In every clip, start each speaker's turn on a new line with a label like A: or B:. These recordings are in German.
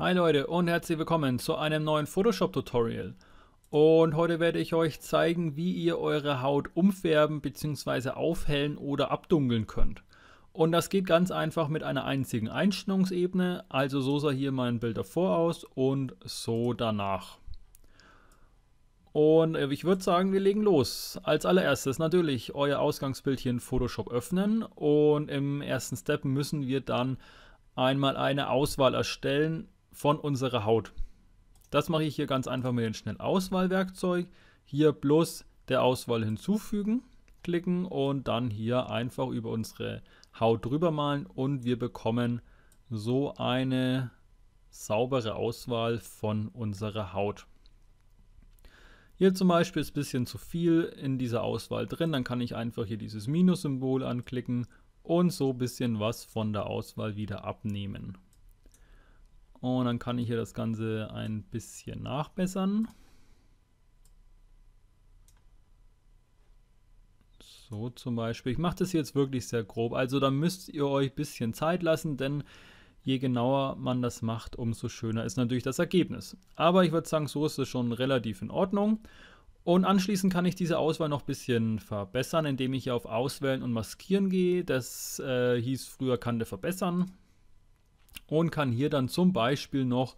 A: Hi Leute und herzlich willkommen zu einem neuen Photoshop Tutorial. Und heute werde ich euch zeigen, wie ihr eure Haut umfärben bzw. aufhellen oder abdunkeln könnt. Und das geht ganz einfach mit einer einzigen Einstellungsebene. Also so sah hier mein Bild davor aus und so danach. Und äh, ich würde sagen, wir legen los. Als allererstes natürlich euer Ausgangsbild hier in Photoshop öffnen und im ersten Step müssen wir dann einmal eine Auswahl erstellen, von unserer Haut. Das mache ich hier ganz einfach mit dem Schnellauswahlwerkzeug. Hier bloß der Auswahl hinzufügen klicken und dann hier einfach über unsere Haut drüber malen und wir bekommen so eine saubere Auswahl von unserer Haut. Hier zum Beispiel ist ein bisschen zu viel in dieser Auswahl drin, dann kann ich einfach hier dieses Minus-Symbol anklicken und so ein bisschen was von der Auswahl wieder abnehmen. Und dann kann ich hier das Ganze ein bisschen nachbessern. So zum Beispiel. Ich mache das jetzt wirklich sehr grob. Also da müsst ihr euch ein bisschen Zeit lassen, denn je genauer man das macht, umso schöner ist natürlich das Ergebnis. Aber ich würde sagen, so ist es schon relativ in Ordnung. Und anschließend kann ich diese Auswahl noch ein bisschen verbessern, indem ich hier auf Auswählen und Maskieren gehe. Das äh, hieß früher Kante verbessern und kann hier dann zum Beispiel noch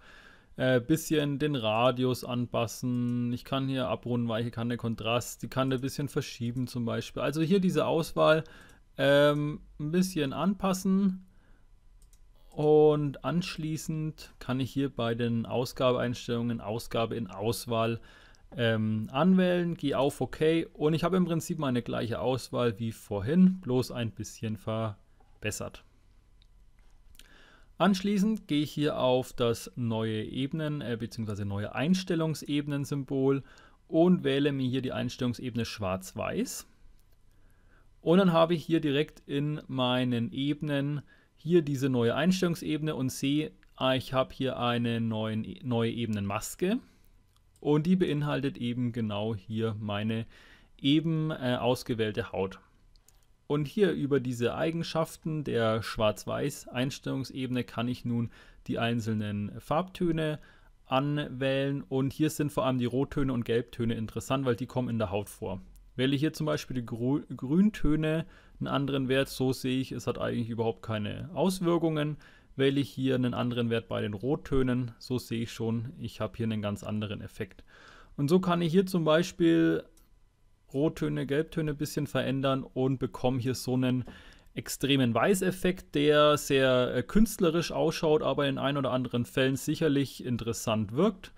A: äh, bisschen den Radius anpassen. Ich kann hier abrunden, weil ich kann den Kontrast, die kann ein bisschen verschieben zum Beispiel. Also hier diese Auswahl ähm, ein bisschen anpassen. Und anschließend kann ich hier bei den Ausgabeeinstellungen Ausgabe in Auswahl ähm, anwählen, gehe auf OK und ich habe im Prinzip meine gleiche Auswahl wie vorhin, bloß ein bisschen verbessert. Anschließend gehe ich hier auf das neue Ebenen äh, bzw. neue Einstellungsebenen-Symbol und wähle mir hier die Einstellungsebene schwarz-weiß. Und dann habe ich hier direkt in meinen Ebenen hier diese neue Einstellungsebene und sehe, ah, ich habe hier eine neuen, neue Ebenenmaske. Und die beinhaltet eben genau hier meine eben äh, ausgewählte Haut. Und hier über diese Eigenschaften der Schwarz-Weiß-Einstellungsebene kann ich nun die einzelnen Farbtöne anwählen. Und hier sind vor allem die Rottöne und Gelbtöne interessant, weil die kommen in der Haut vor. Wähle hier zum Beispiel die Grün Grüntöne einen anderen Wert, so sehe ich, es hat eigentlich überhaupt keine Auswirkungen. Wähle ich hier einen anderen Wert bei den Rottönen, so sehe ich schon, ich habe hier einen ganz anderen Effekt. Und so kann ich hier zum Beispiel Rottöne, Gelbtöne ein bisschen verändern und bekommen hier so einen extremen Weißeffekt, der sehr äh, künstlerisch ausschaut, aber in ein oder anderen Fällen sicherlich interessant wirkt.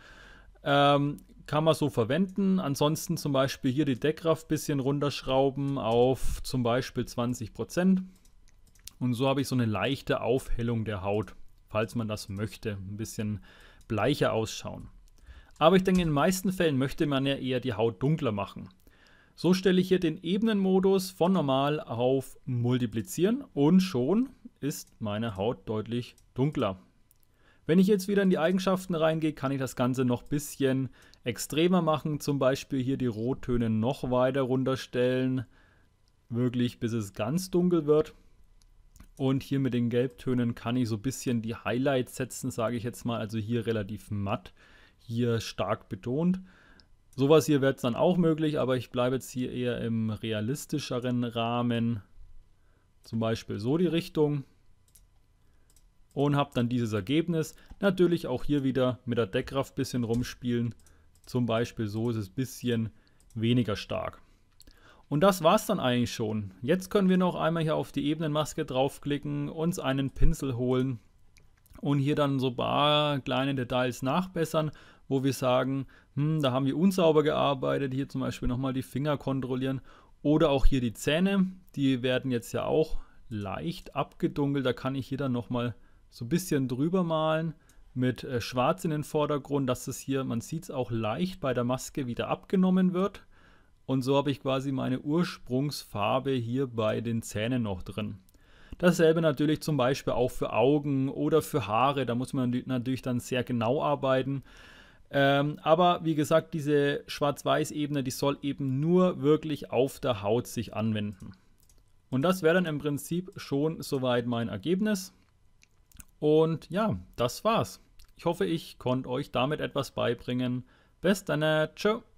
A: Ähm, kann man so verwenden. Ansonsten zum Beispiel hier die Deckkraft ein bisschen runterschrauben auf zum Beispiel 20%. Und so habe ich so eine leichte Aufhellung der Haut, falls man das möchte. Ein bisschen bleicher ausschauen. Aber ich denke, in den meisten Fällen möchte man ja eher die Haut dunkler machen. So stelle ich hier den Ebenenmodus von normal auf multiplizieren und schon ist meine Haut deutlich dunkler. Wenn ich jetzt wieder in die Eigenschaften reingehe, kann ich das Ganze noch ein bisschen extremer machen. Zum Beispiel hier die Rottöne noch weiter runterstellen. Wirklich bis es ganz dunkel wird. Und hier mit den Gelbtönen kann ich so ein bisschen die Highlights setzen, sage ich jetzt mal. Also hier relativ matt, hier stark betont. Sowas hier wäre es dann auch möglich, aber ich bleibe jetzt hier eher im realistischeren Rahmen. Zum Beispiel so die Richtung. Und habe dann dieses Ergebnis. Natürlich auch hier wieder mit der Deckkraft ein bisschen rumspielen. Zum Beispiel so ist es ein bisschen weniger stark. Und das war es dann eigentlich schon. Jetzt können wir noch einmal hier auf die Ebenenmaske draufklicken, uns einen Pinsel holen und hier dann so ein paar kleine Details nachbessern, wo wir sagen, hm, da haben wir unsauber gearbeitet, hier zum Beispiel nochmal die Finger kontrollieren oder auch hier die Zähne, die werden jetzt ja auch leicht abgedunkelt, da kann ich hier dann nochmal so ein bisschen drüber malen mit äh, Schwarz in den Vordergrund, dass es hier, man sieht es auch leicht bei der Maske wieder abgenommen wird. Und so habe ich quasi meine Ursprungsfarbe hier bei den Zähnen noch drin. Dasselbe natürlich zum Beispiel auch für Augen oder für Haare, da muss man natürlich dann sehr genau arbeiten. Ähm, aber wie gesagt, diese Schwarz-Weiß-Ebene, die soll eben nur wirklich auf der Haut sich anwenden. Und das wäre dann im Prinzip schon soweit mein Ergebnis. Und ja, das war's. Ich hoffe, ich konnte euch damit etwas beibringen. Bis dann, äh, ciao!